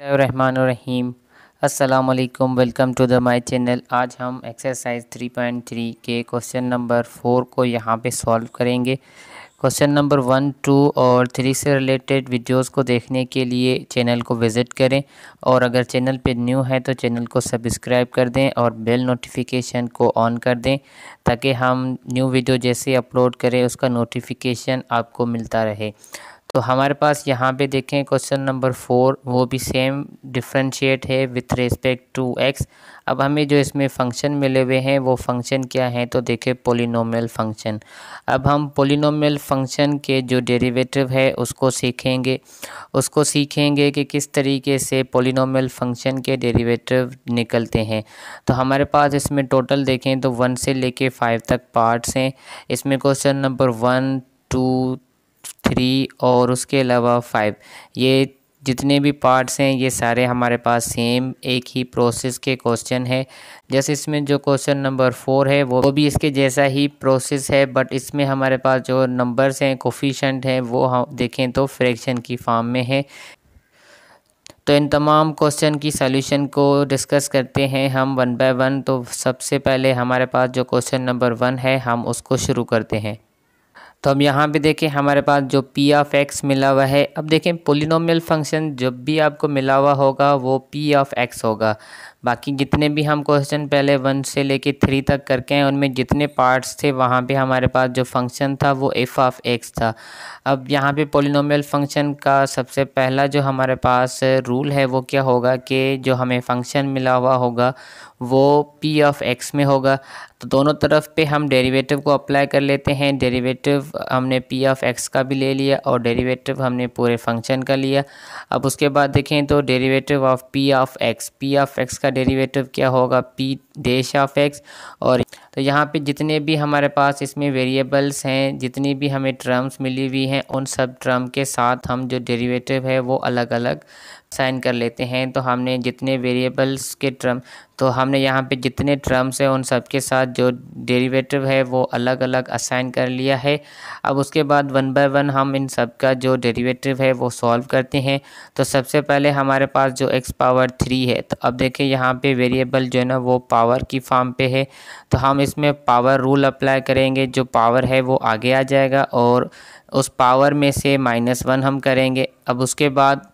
रहीम अस्सलाम वालेकुम welcome to the my channel आज हम एक्सरसाइज 3.3 के क्वेश्चन नंबर फोर को यहाँ पे सॉल्व करेंगे क्वेश्चन नंबर वन टू और थ्री से रिलेटेड वीडियोस को देखने के लिए चैनल को विज़िट करें और अगर चैनल पे न्यू है तो चैनल को सब्सक्राइब कर दें और बेल नोटिफिकेशन को ऑन कर दें ताकि हम न्यू वीडियो जैसे अपलोड करें उसका नोटिफिकेशन आपको मिलता रहे तो हमारे पास यहाँ पे देखें क्वेश्चन नंबर फोर वो भी सेम डिफ्रेंशिएट है विथ रिस्पेक्ट टू एक्स अब हमें जो इसमें फंक्शन मिले हुए हैं वो फंक्शन क्या है तो देखें पोलिनोमियल फंक्शन अब हम पोलिनोमियल फंक्शन के जो डेरिवेटिव है उसको सीखेंगे उसको सीखेंगे कि किस तरीके से पोलिनोमियल फंक्शन के डेरीवेटिव निकलते हैं तो हमारे पास इसमें टोटल देखें तो वन से लेके फाइव तक पार्ट्स हैं इसमें question number one two three और उसके अलावा फाइव ये जितने भी पार्ट्स हैं ये सारे हमारे पास सेम एक ही प्रोसेस के क्वेश्चन है जैसे इसमें जो क्वेश्चन नंबर फोर है वो भी इसके जैसा ही प्रोसेस है बट इसमें हमारे पास जो नंबर्स हैं कोफिशेंट हैं वो हम देखें तो फ्रैक्शन की फॉर्म में है तो इन तमाम क्वेश्चन की सॉल्यूशन को डिस्कस करते हैं हम वन बाय वन तो सबसे पहले हमारे पास जो क्वेश्चन नंबर वन है हम उसको शुरू करते हैं तो हम यहाँ पे देखें हमारे पास जो पी ऑफ एक्स मिला हुआ है अब देखें पोलिनोमियल फंक्शन जब भी आपको मिला हुआ होगा वो पी ऑफ एक्स होगा बाकी जितने भी हम क्वेश्चन पहले वन से लेके थ्री तक करके हैं उनमें जितने पार्ट्स थे वहाँ पे हमारे पास जो फंक्शन था वो एफ ऑफ एक्स था अब यहाँ पे पोलिनोमियल फंक्शन का सबसे पहला जो हमारे पास रूल है वो क्या होगा कि जो हमें फंक्शन मिला हुआ होगा वो पी ऑफ एक्स में होगा तो दोनों तरफ पे हम डेरिवेटिव को अप्लाई कर लेते हैं डेरिवेटिव हमने पी ऑफ एक्स का भी ले लिया और डेरिवेटिव हमने पूरे फंक्शन का लिया अब उसके बाद देखें तो derivative of P of x P of x का डेरिवेटिव क्या होगा पी डेश ऑफ एक्स और तो यहाँ पे जितने भी हमारे पास इसमें वेरिएबल्स हैं जितनी भी हमें टर्म्स मिली हुई हैं उन सब टर्म के साथ हम जो डेरिवेटिव है वो अलग अलग साइन कर लेते हैं तो हमने जितने वेरिएबल्स के टर्म तो हमने यहाँ पे जितने टर्म्स हैं उन सब के साथ जो डेरिवेटिव है वो अलग अलग असाइन कर लिया है अब उसके बाद वन बाय वन हम इन सब का जो डेरिवेटिव है वो सॉल्व करते हैं तो सबसे पहले हमारे पास जो एक्स पावर थ्री है तो अब देखें यहाँ पे वेरिएबल जो है ना वो पावर की फॉर्म पे है तो हम इसमें पावर रूल अप्लाई करेंगे जो पावर है वो आगे आ जाएगा और उस पावर में से माइनस वन हम करेंगे अब उसके बाद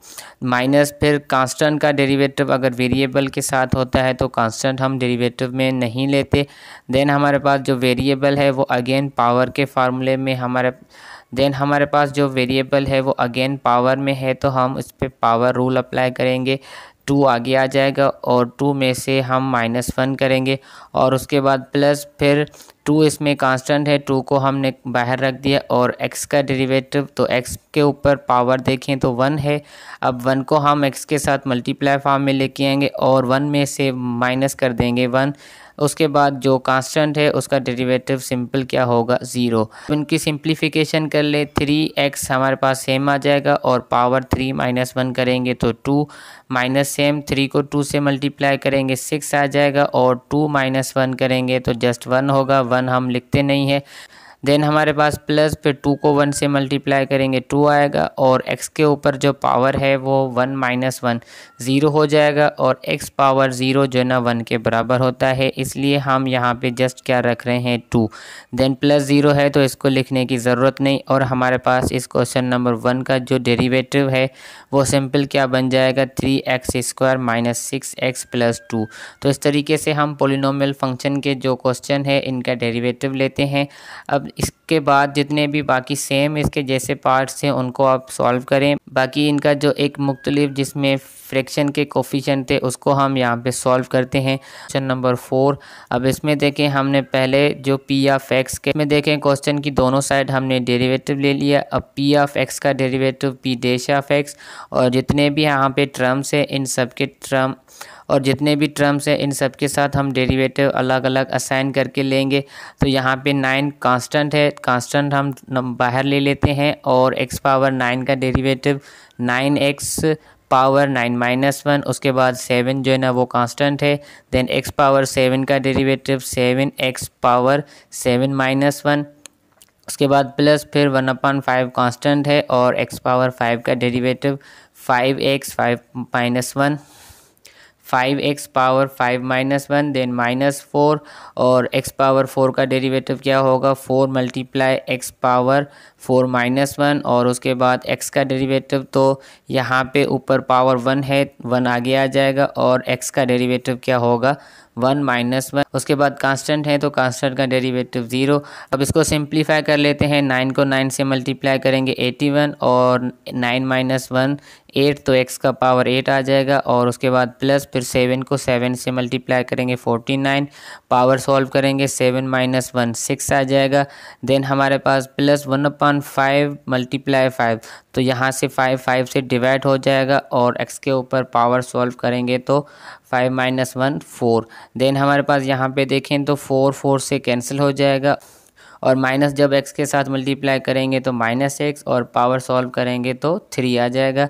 माइनस फिर कांस्टेंट का डेरिवेटिव अगर वेरिएबल के साथ होता है तो कांस्टेंट हम डेरिवेटिव में नहीं लेते देन हमारे पास जो वेरिएबल है वो अगेन पावर के फार्मूले में हमारे देन हमारे पास जो वेरिएबल है वो अगेन पावर में है तो हम इस पर पावर रूल अप्लाई करेंगे टू आगे आ जाएगा और टू में से हम माइनस वन करेंगे और उसके बाद प्लस फिर टू इसमें कांस्टेंट है टू को हमने बाहर रख दिया और एक्स का डेरिवेटिव तो एक्स के ऊपर पावर देखें तो वन है अब वन को हम एक्स के साथ मल्टीप्लाई फॉर्म में लेके आएंगे और वन में से माइनस कर देंगे वन उसके बाद जो कांस्टेंट है उसका डेरिवेटिव सिंपल क्या होगा ज़ीरो उनकी सिंप्लीफिकेशन कर ले थ्री एक्स हमारे पास सेम आ जाएगा और पावर थ्री माइनस वन करेंगे तो टू माइनस सेम थ्री को टू से मल्टीप्लाई करेंगे सिक्स आ जाएगा और टू माइनस वन करेंगे तो जस्ट वन होगा वन वन हम लिखते नहीं हैं देन हमारे पास प्लस फिर टू को वन से मल्टीप्लाई करेंगे टू आएगा और एक्स के ऊपर जो पावर है वो वन माइनस वन ज़ीरो हो जाएगा और एक्स पावर ज़ीरो जो है ना वन के बराबर होता है इसलिए हम यहाँ पे जस्ट क्या रख रहे हैं टू देन प्लस ज़ीरो है तो इसको लिखने की ज़रूरत नहीं और हमारे पास इस क्वेश्चन नंबर वन का जो डेरीवेटिव है वो सिंपल क्या बन जाएगा three x square minus six x plus two तो इस तरीके से हम पोलिनोमल फंक्शन के जो क्वेश्चन है इनका डेरीवेटिव लेते हैं अब इसके बाद जितने भी बाकी सेम इसके जैसे पार्ट्स हैं उनको आप सॉल्व करें बाकी इनका जो एक मुख्तलिफ जिसमें फ्रैक्शन के कोफिशेंट थे उसको हम यहाँ पे सॉल्व करते हैं क्वेश्चन नंबर फोर अब इसमें देखें हमने पहले जो पी ऑफ एक्स के में देखें क्वेश्चन की दोनों साइड हमने डेरिवेटिव ले लिया अब पी ऑफ एक्स का derivative P dash of x और जितने भी यहाँ पे टर्म्स हैं इन सब के टर्म और जितने भी टर्म्स हैं इन सब के साथ हम डेरिवेटिव अलग अलग असाइन करके लेंगे तो यहाँ पे नाइन कांस्टेंट है कांस्टेंट हम बाहर ले लेते हैं और एक्स पावर नाइन का derivative nine x power nine minus one उसके बाद सेवन जो है ना वो कांस्टेंट है देन एक्स पावर सेवन का derivative seven x power seven minus one उसके बाद प्लस फिर वन अपॉन फाइव कांस्टेंट है और एक्स पावर फाइव का derivative five x five minus one five x power five minus one then minus four और x power four का derivative क्या होगा four multiply x power four minus one और उसके बाद एक्स का डेरिवेटिव तो यहाँ पे ऊपर पावर वन है वन आगे आ जाएगा और एक्स का डेरिवेटिव क्या होगा वन माइनस वन उसके बाद कांस्टेंट है तो कांस्टेंट का डेरिवेटिव ज़ीरो अब इसको सिंप्लीफाई कर लेते हैं नाइन को नाइन से मल्टीप्लाई करेंगे एटी वन और नाइन माइनस वन एट तो एक्स का पावर एट आ जाएगा और उसके बाद प्लस फिर सेवन को सेवन से मल्टीप्लाई करेंगे फोर्टी नाइन पावर सॉल्व करेंगे सेवन माइनस वन सिक्स आ जाएगा देन हमारे पास plus one upon five multiply five तो यहाँ से फाइव फाइव से डिवाइड हो जाएगा और एक्स के ऊपर पावर सॉल्व करेंगे तो five minus one four then हमारे पास यहाँ पे देखें तो फोर फोर से कैंसिल हो जाएगा और माइनस जब एक्स के साथ मल्टीप्लाई करेंगे तो माइनस एक्स और पावर सॉल्व करेंगे तो थ्री आ जाएगा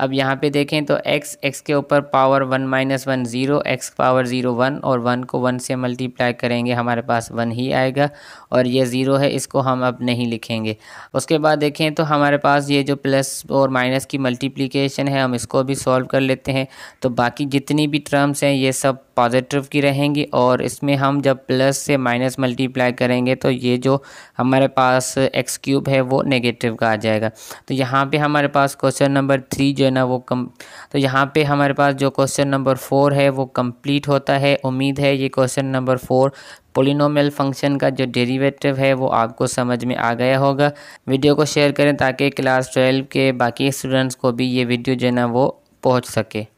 अब यहाँ पे देखें तो एक्स एक्स के ऊपर power one minus one zero x power zero one और वन को वन से मल्टीप्लाई करेंगे हमारे पास वन ही आएगा और ये ज़ीरो है इसको हम अब नहीं लिखेंगे उसके बाद देखें तो हमारे पास ये जो प्लस और माइनस की मल्टीप्लीकेशन है हम इसको भी सॉल्व कर लेते हैं तो बाकी जितनी भी टर्म्स हैं ये सब पॉजिटिव की रहेंगी और इसमें हम जब प्लस से माइनस मल्टीप्लाई करेंगे तो ये जो हमारे पास एक्स क्यूब है वो नेगेटिव का आ जाएगा तो यहाँ पे हमारे पास क्वेश्चन नंबर थ्री जो है ना वो कम तो यहाँ पे हमारे पास जो क्वेश्चन नंबर फोर है वो कंप्लीट होता है उम्मीद है ये question number four polynomial function का जो डेरिवेटिव है वो आपको समझ में आ गया होगा वीडियो को शेयर करें ताकि क्लास ट्वेल्व के बाकी स्टूडेंट्स को भी ये वीडियो जो है ना वो पहुँच सके